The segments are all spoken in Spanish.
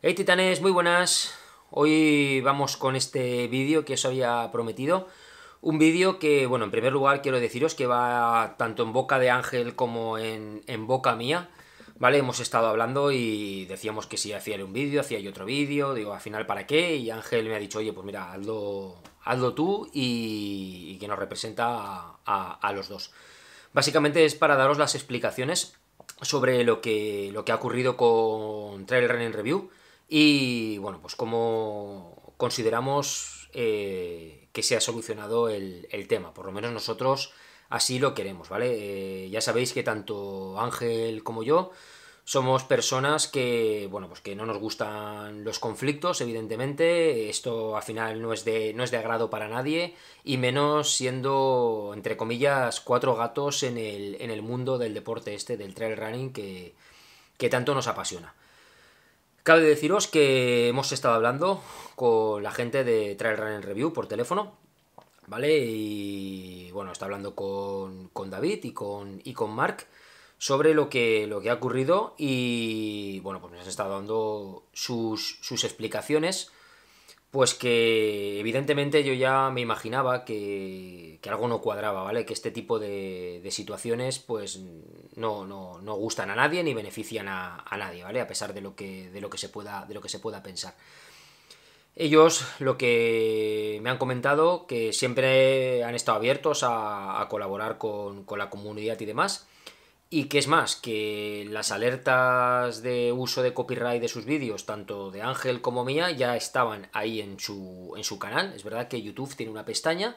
Hey titanes, muy buenas. Hoy vamos con este vídeo que os había prometido. Un vídeo que, bueno, en primer lugar quiero deciros que va tanto en boca de Ángel como en, boca mía. ¿Vale? Hemos estado hablando y decíamos que si hacía un vídeo, hacía yo otro vídeo, digo, al final para qué, y Ángel me ha dicho, oye, pues mira, hazlo, tú y, que nos representa a, los dos. Básicamente es para daros las explicaciones sobre lo que, lo que ha ocurrido con Trail Running Review, y bueno, pues como consideramos eh, que se ha solucionado el, tema, por lo menos nosotros así lo queremos, ¿vale? Eh, ya sabéis que tanto Ángel como yo somos personas que, bueno, pues que no nos gustan los conflictos, evidentemente. Esto al final no es de, no es de agrado para nadie, y menos siendo, entre comillas, cuatro gatos en el, en el mundo del deporte este, del trail running, que, que tanto nos apasiona. Cabe deciros que hemos estado hablando con la gente de Trail Running Review por teléfono, ¿vale? Y bueno, está hablando con, con David y con, y con Mark sobre lo que, lo que ha ocurrido y bueno, pues nos ha estado dando sus, sus explicaciones pues que evidentemente yo ya me imaginaba que, que algo no cuadraba, ¿vale? Que este tipo de, de situaciones pues no, no, no, gustan a nadie ni benefician a, a, nadie, ¿vale? A pesar de lo, que, de, lo que se pueda, de lo que se pueda pensar. Ellos lo que me han comentado, que siempre han estado abiertos a, colaborar con, con la comunidad y demás, y que es más, que las alertas de uso de copyright de sus vídeos, tanto de Ángel como mía, ya estaban ahí en su, canal. Es verdad que YouTube tiene una pestaña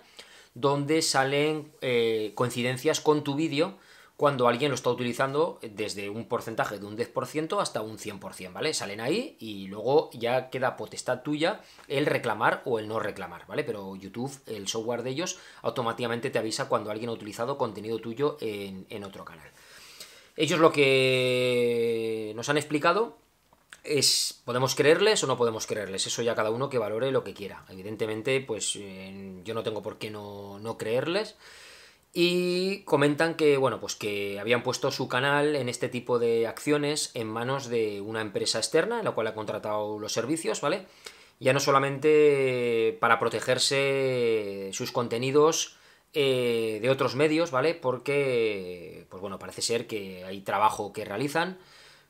donde salen eh, coincidencias con tu vídeo cuando alguien lo está utilizando desde un porcentaje de un 10% hasta un 100%, ¿vale? Salen ahí y luego ya queda potestad tuya el reclamar o el no reclamar, ¿vale? Pero YouTube, el software de ellos, automáticamente te avisa cuando alguien ha utilizado contenido tuyo en, en otro canal. Ellos lo que nos han explicado es podemos creerles o no podemos creerles, eso ya cada uno que valore lo que quiera. Evidentemente, pues eh, yo no tengo por qué no, no, creerles. Y comentan que, bueno, pues que habían puesto su canal en este tipo de acciones en manos de una empresa externa, en la cual ha contratado los servicios, ¿vale? Ya no solamente para protegerse sus contenidos eh, de otros medios, ¿vale? Porque, pues bueno, parece ser que hay trabajo que realizan,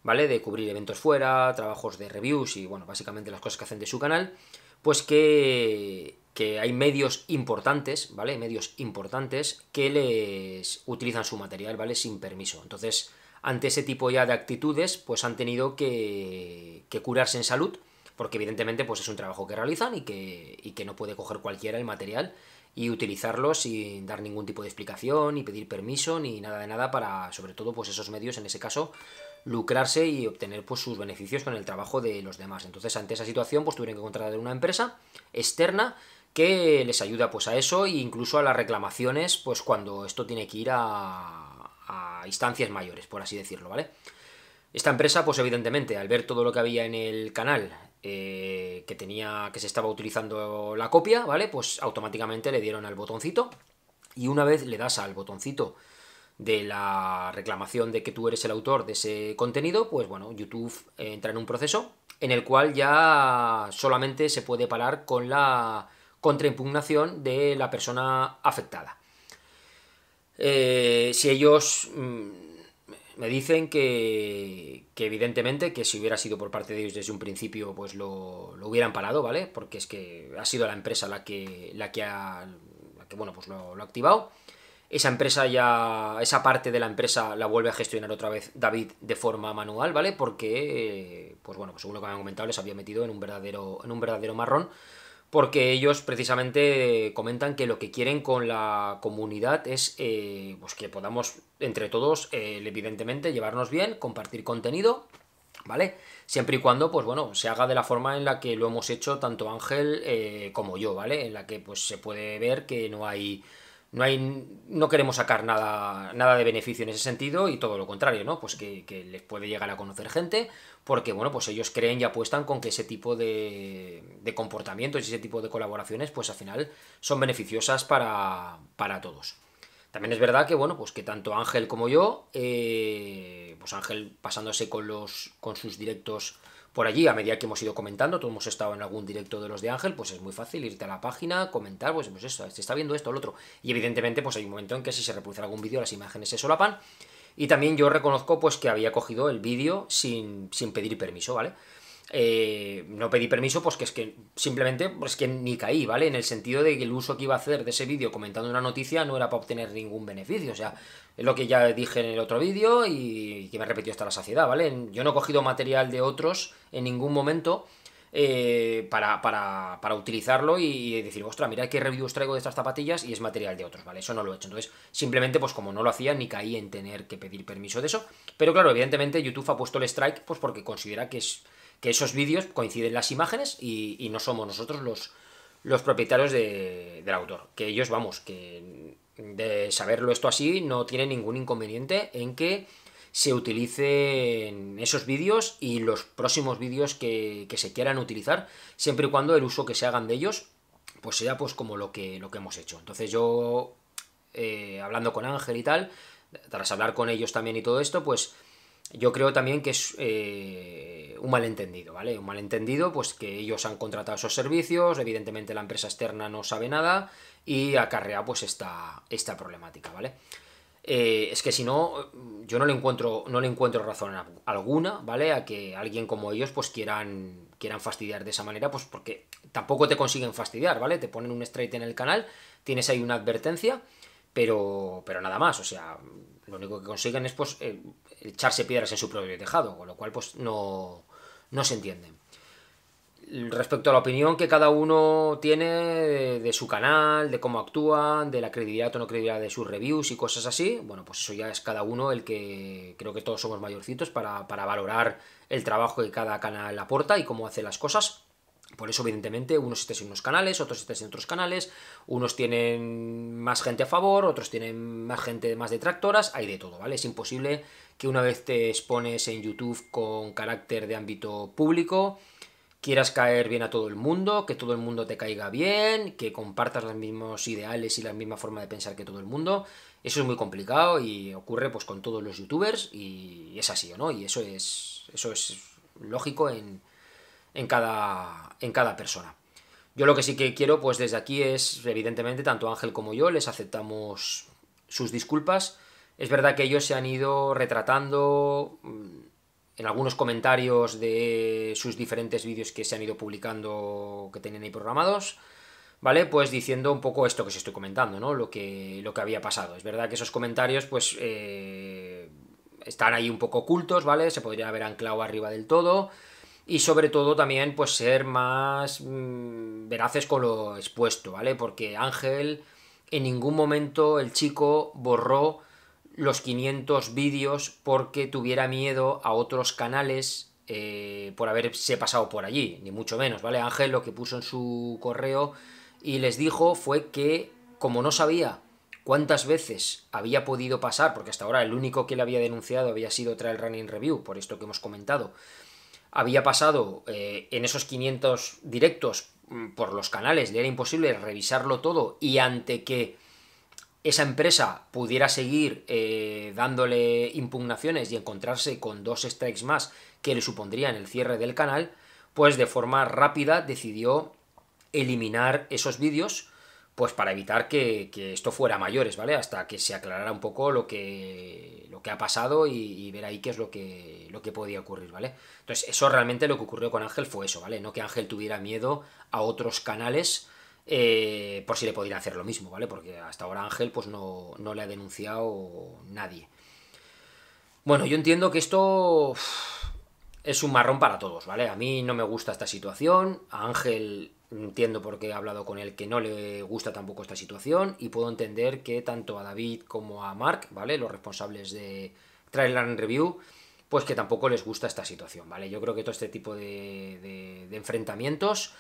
¿vale? De cubrir eventos fuera, trabajos de reviews y, bueno, básicamente las cosas que hacen de su canal, pues que, que hay medios importantes, ¿vale? Medios importantes que les utilizan su material, ¿vale? Sin permiso. Entonces, ante ese tipo ya de actitudes, pues han tenido que, que curarse en salud, porque evidentemente pues es un trabajo que realizan y que, y que no puede coger cualquiera el material y utilizarlo sin dar ningún tipo de explicación, ni pedir permiso, ni nada de nada para, sobre todo, pues esos medios, en ese caso, lucrarse y obtener pues sus beneficios con el trabajo de los demás. Entonces, ante esa situación, pues tuvieron que contratar una empresa externa que les ayuda pues a eso e incluso a las reclamaciones, pues cuando esto tiene que ir a, a instancias mayores, por así decirlo, ¿vale? Esta empresa, pues evidentemente, al ver todo lo que había en el canal, eh, que tenía que se estaba utilizando la copia, ¿vale? Pues automáticamente le dieron al botoncito y una vez le das al botoncito de la reclamación de que tú eres el autor de ese contenido, pues bueno, YouTube entra en un proceso en el cual ya solamente se puede parar con la contraimpugnación de la persona afectada. Eh, si ellos mm, me dicen que, que, evidentemente que si hubiera sido por parte de ellos desde un principio, pues lo, lo hubieran parado, ¿vale? Porque es que ha sido la empresa la que, la que ha, que, bueno, pues lo, lo, ha activado. Esa empresa ya, esa parte de la empresa la vuelve a gestionar otra vez David de forma manual, ¿vale? Porque, pues bueno, pues según lo que me han comentado, les había metido en un verdadero, en un verdadero marrón porque ellos precisamente comentan que lo que quieren con la comunidad es eh, pues que podamos entre todos, eh, evidentemente, llevarnos bien, compartir contenido, ¿vale? Siempre y cuando, pues bueno, se haga de la forma en la que lo hemos hecho tanto Ángel eh, como yo, ¿vale? En la que pues se puede ver que no hay... No, hay, no queremos sacar nada, nada de beneficio en ese sentido y todo lo contrario, ¿no? Pues que, que les puede llegar a conocer gente, porque bueno, pues ellos creen y apuestan con que ese tipo de, de comportamientos y ese tipo de colaboraciones, pues al final son beneficiosas para, todos. También es verdad que, bueno, pues que tanto Ángel como yo, eh, pues Ángel pasándose con, los, con sus directos por allí, a medida que hemos ido comentando, todos hemos estado en algún directo de los de Ángel, pues es muy fácil irte a la página, comentar, pues, pues se está viendo esto o lo otro. Y evidentemente, pues hay un momento en que si se reproduce algún vídeo, las imágenes se solapan. Y también yo reconozco pues que había cogido el vídeo sin, pedir permiso, ¿vale? Eh, no pedí permiso, pues que es que simplemente, pues que ni caí, ¿vale? En el sentido de que el uso que iba a hacer de ese vídeo comentando una noticia no era para obtener ningún beneficio, o sea, es lo que ya dije en el otro vídeo y que me repetió hasta la saciedad, ¿vale? Yo no he cogido material de otros en ningún momento eh, para, utilizarlo y decir, ostras, mira qué reviews traigo de estas zapatillas y es material de otros, ¿vale? Eso no lo he hecho. Entonces, simplemente, pues como no lo hacía, ni caí en tener que pedir permiso de eso. Pero claro, evidentemente YouTube ha puesto el strike, pues porque considera que, es, que esos vídeos coinciden las imágenes y, no somos nosotros los, los propietarios de, del autor. Que ellos, vamos, que de saberlo esto así, no tiene ningún inconveniente en que se utilicen esos vídeos y los próximos vídeos que, se quieran utilizar, siempre y cuando el uso que se hagan de ellos, pues sea pues como lo que, lo que hemos hecho. Entonces yo, eh, hablando con Ángel y tal, tras hablar con ellos también y todo esto, pues yo creo también que es eh, un malentendido, ¿vale? Un malentendido, pues que ellos han contratado esos servicios, evidentemente la empresa externa no sabe nada y acarrea pues esta, esta problemática, ¿vale? Eh, es que si no, mm, yo no le encuentro, no le encuentro razón alguna, ¿vale? A que alguien como ellos pues quieran, quieran fastidiar de esa manera, pues porque tampoco te consiguen fastidiar, ¿vale? Te ponen un straight en el canal, tienes ahí una advertencia, pero, pero nada más, o sea, lo único que consiguen es pues eh, echarse piedras en su propio tejado, con lo cual pues no, no se entienden respecto a la opinión que cada uno tiene de, su canal, de cómo actúan, de la credibilidad o no credibilidad de sus reviews y cosas así, bueno, pues eso ya es cada uno el que creo que todos somos mayorcitos para, para valorar el trabajo que cada canal aporta y cómo hace las cosas. Por eso, evidentemente, unos estés en unos canales, otros estés en otros canales, unos tienen más gente a favor, otros tienen más gente más detractoras, hay de todo, ¿vale? Es imposible que una vez te expones en YouTube con carácter de ámbito público, quieras caer bien a todo el mundo, que todo el mundo te caiga bien, que compartas los mismos ideales y la misma forma de pensar que todo el mundo. Eso es muy complicado y ocurre pues con todos los youtubers y es así, o ¿no? Y eso es, eso es lógico en, en, cada, en cada persona. Yo lo que sí que quiero pues desde aquí es, evidentemente, tanto Ángel como yo les aceptamos sus disculpas. Es verdad que ellos se han ido retratando en algunos comentarios de sus diferentes vídeos que se han ido publicando, que tenían ahí programados, ¿vale? Pues diciendo un poco esto que os estoy comentando, ¿no? Lo que, lo que había pasado. Es verdad que esos comentarios, pues, eh, están ahí un poco ocultos, ¿vale? Se podría haber anclado arriba del todo. Y sobre todo también, pues, ser más mm, veraces con lo expuesto, ¿vale? Porque Ángel, en ningún momento el chico borró los 500 vídeos porque tuviera miedo a otros canales eh, por haberse pasado por allí, ni mucho menos, ¿vale? Ángel lo que puso en su correo y les dijo fue que como no sabía cuántas veces había podido pasar, porque hasta ahora el único que le había denunciado había sido Trail Running Review, por esto que hemos comentado, había pasado eh, en esos 500 directos mm, por los canales, le era imposible revisarlo todo y ante que esa empresa pudiera seguir eh, dándole impugnaciones y encontrarse con dos strikes más que le supondrían el cierre del canal, pues de forma rápida decidió eliminar esos vídeos, pues para evitar que, esto fuera mayores, ¿vale? Hasta que se aclarara un poco lo que, lo que ha pasado y, y, ver ahí qué es lo que, lo que podía ocurrir, ¿vale? Entonces, eso realmente lo que ocurrió con Ángel fue eso, ¿vale? No que Ángel tuviera miedo a otros canales, eh, por si le podría hacer lo mismo, ¿vale? Porque hasta ahora Ángel pues no, le ha denunciado nadie. Bueno, yo entiendo que esto es un marrón para todos, ¿vale? A mí no me gusta esta situación, a Ángel entiendo porque he hablado con él que no le gusta tampoco esta situación y puedo entender que tanto a David como a Mark, ¿vale? Los responsables de Trailer and Review, pues que tampoco les gusta esta situación, ¿vale? Yo creo que todo este tipo de enfrentamientos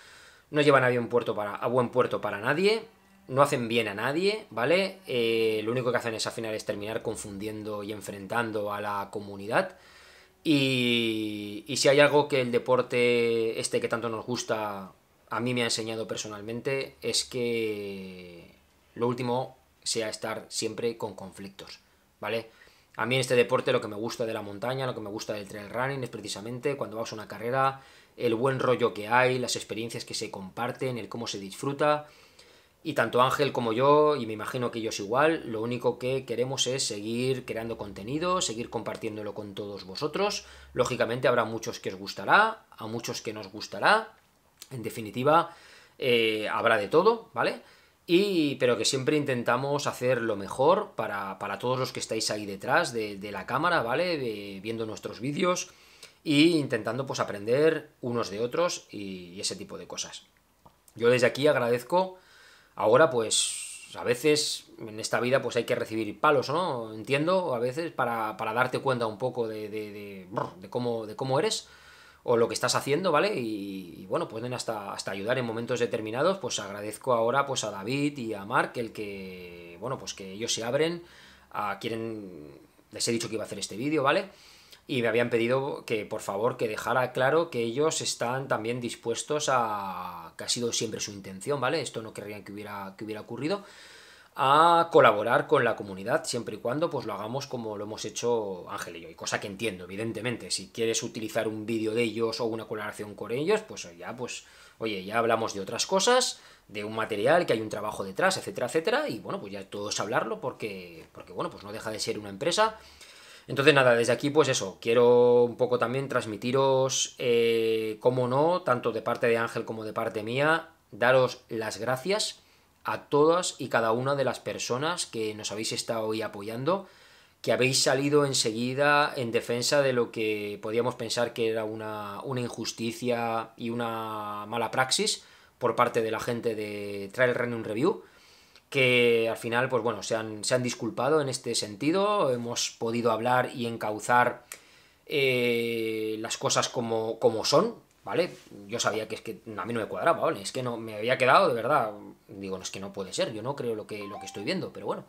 no llevan a bien puerto para, a buen puerto para nadie, no hacen bien a nadie, ¿vale? Eh, lo único que hacen es al final es terminar confundiendo y enfrentando a la comunidad. Y, y si hay algo que el deporte este que tanto nos gusta a mí me ha enseñado personalmente es que lo último sea estar siempre con conflictos, ¿vale? A mí en este deporte lo que me gusta de la montaña, lo que me gusta del trail running es precisamente cuando vas a una carrera, el buen rollo que hay, las experiencias que se comparten, el cómo se disfruta. Y tanto Ángel como yo, y me imagino que ellos igual, lo único que queremos es seguir creando contenido, seguir compartiéndolo con todos vosotros. Lógicamente habrá muchos que os gustará, a muchos que nos gustará. En definitiva, eh, habrá de todo, ¿vale? Y, pero que siempre intentamos hacer lo mejor para, todos los que estáis ahí detrás de, la cámara, ¿vale? viendo nuestros vídeos, y intentando pues aprender unos de otros y ese tipo de cosas. Yo desde aquí agradezco ahora pues a veces en esta vida pues hay que recibir palos, ¿no? Entiendo, a veces para, darte cuenta un poco de, de, cómo, de cómo eres o lo que estás haciendo, ¿vale? Y, bueno, pueden hasta, hasta ayudar en momentos determinados, pues agradezco ahora pues a David y a Mark el que, bueno, pues que ellos se abren, a, quieren, les he dicho que iba a hacer este vídeo, ¿vale? y me habían pedido que por favor que dejara claro que ellos están también dispuestos a, que ha sido siempre su intención, ¿vale? Esto no querrían que hubiera, que hubiera ocurrido, a colaborar con la comunidad siempre y cuando pues lo hagamos como lo hemos hecho Ángel y yo, y cosa que entiendo, evidentemente, si quieres utilizar un vídeo de ellos o una colaboración con ellos, pues ya pues oye, ya hablamos de otras cosas, de un material, que hay un trabajo detrás, etcétera, etcétera, y bueno, pues ya todos hablarlo porque porque bueno, pues no deja de ser una empresa entonces, nada, desde aquí, pues eso, quiero un poco también transmitiros, eh, como no, tanto de parte de Ángel como de parte mía, daros las gracias a todas y cada una de las personas que nos habéis estado hoy apoyando, que habéis salido enseguida en defensa de lo que podíamos pensar que era una, una injusticia y una mala praxis por parte de la gente de Trail Random Review que al final, pues bueno, se han, se han disculpado en este sentido, hemos podido hablar y encauzar eh, las cosas como, como son, ¿vale? Yo sabía que es que a mí no me cuadraba, ¿vale? Es que no, me había quedado, de verdad, digo, no, es que no puede ser, yo no creo lo que, lo que estoy viendo, pero bueno.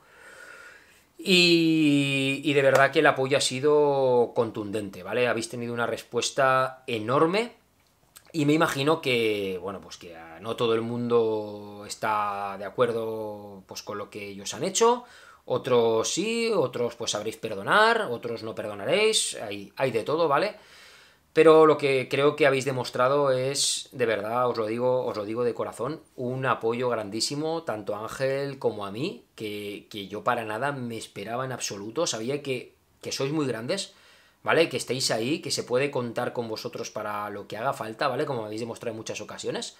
Y, y de verdad que el apoyo ha sido contundente, ¿vale? Habéis tenido una respuesta enorme y me imagino que, bueno, pues que ah, no todo el mundo está de acuerdo pues, con lo que ellos han hecho. Otros sí, otros pues sabréis perdonar, otros no perdonaréis, hay, hay de todo, ¿vale? Pero lo que creo que habéis demostrado es, de verdad, os lo digo, os lo digo de corazón, un apoyo grandísimo, tanto a Ángel como a mí, que, yo para nada me esperaba en absoluto. Sabía que, que sois muy grandes, ¿vale? Que estéis ahí, que se puede contar con vosotros para lo que haga falta, ¿vale? Como habéis demostrado en muchas ocasiones.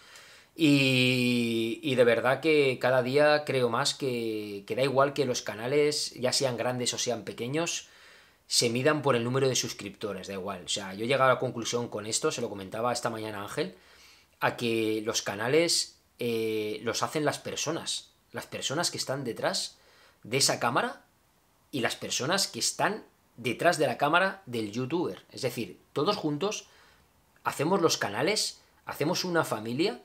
Y, y de verdad que cada día creo más que, que da igual que los canales, ya sean grandes o sean pequeños, se midan por el número de suscriptores, da igual. O sea, yo he llegado a la conclusión con esto, se lo comentaba esta mañana Ángel, a que los canales eh, los hacen las personas, las personas que están detrás de esa cámara y las personas que están detrás de la cámara del youtuber. Es decir, todos juntos hacemos los canales, hacemos una familia,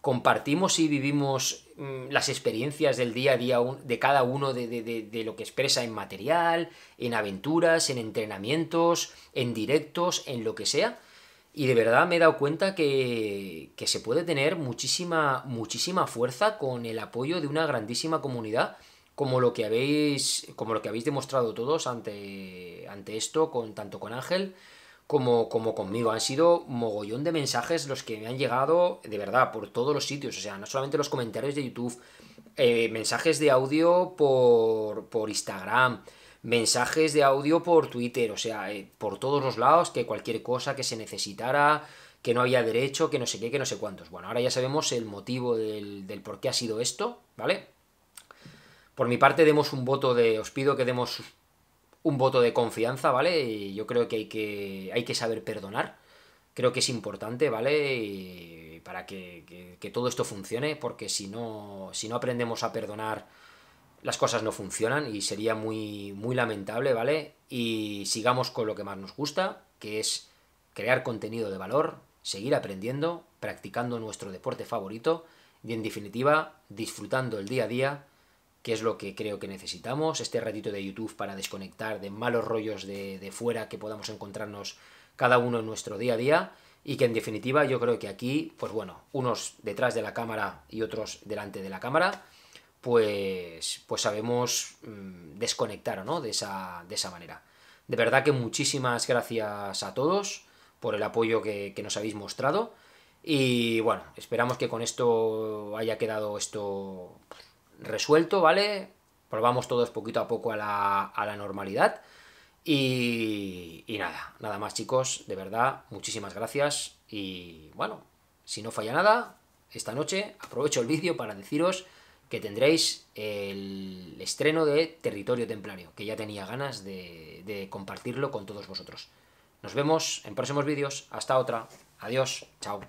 compartimos y vivimos mm, las experiencias del día a día de cada uno de, de, lo que expresa en material, en aventuras, en entrenamientos, en directos, en lo que sea. Y de verdad me he dado cuenta que, que se puede tener muchísima, muchísima fuerza con el apoyo de una grandísima comunidad como lo que habéis, como lo que habéis demostrado todos ante, ante esto, con, tanto con Ángel como, como conmigo. Han sido mogollón de mensajes los que me han llegado, de verdad, por todos los sitios. O sea, no solamente los comentarios de YouTube, eh, mensajes de audio por, por Instagram, mensajes de audio por Twitter, o sea, eh, por todos los lados, que cualquier cosa que se necesitara, que no había derecho, que no sé qué, que no sé cuántos. Bueno, ahora ya sabemos el motivo del, del por qué ha sido esto, ¿vale? Por mi parte, demos un voto de. Os pido que demos un voto de confianza, ¿vale? Y yo creo que hay que, hay que saber perdonar. Creo que es importante, ¿vale? para que, todo esto funcione, porque si no, si no aprendemos a perdonar, las cosas no funcionan y sería muy, muy lamentable, ¿vale? Y sigamos con lo que más nos gusta, que es crear contenido de valor, seguir aprendiendo, practicando nuestro deporte favorito y en definitiva disfrutando el día a día que es lo que creo que necesitamos, este ratito de YouTube para desconectar de malos rollos de, fuera que podamos encontrarnos cada uno en nuestro día a día y que en definitiva yo creo que aquí, pues bueno, unos detrás de la cámara y otros delante de la cámara, pues, pues sabemos mm, desconectar ¿no? de, esa, de esa manera. De verdad que muchísimas gracias a todos por el apoyo que, nos habéis mostrado y bueno, esperamos que con esto haya quedado esto resuelto, ¿vale? Probamos todos poquito a poco a la, normalidad. Y, nada, nada más chicos, de verdad, muchísimas gracias. Y bueno, si no falla nada, esta noche aprovecho el vídeo para deciros que tendréis el estreno de Territorio Templario, que ya tenía ganas de, de compartirlo con todos vosotros. Nos vemos en próximos vídeos. Hasta otra. Adiós. Chao.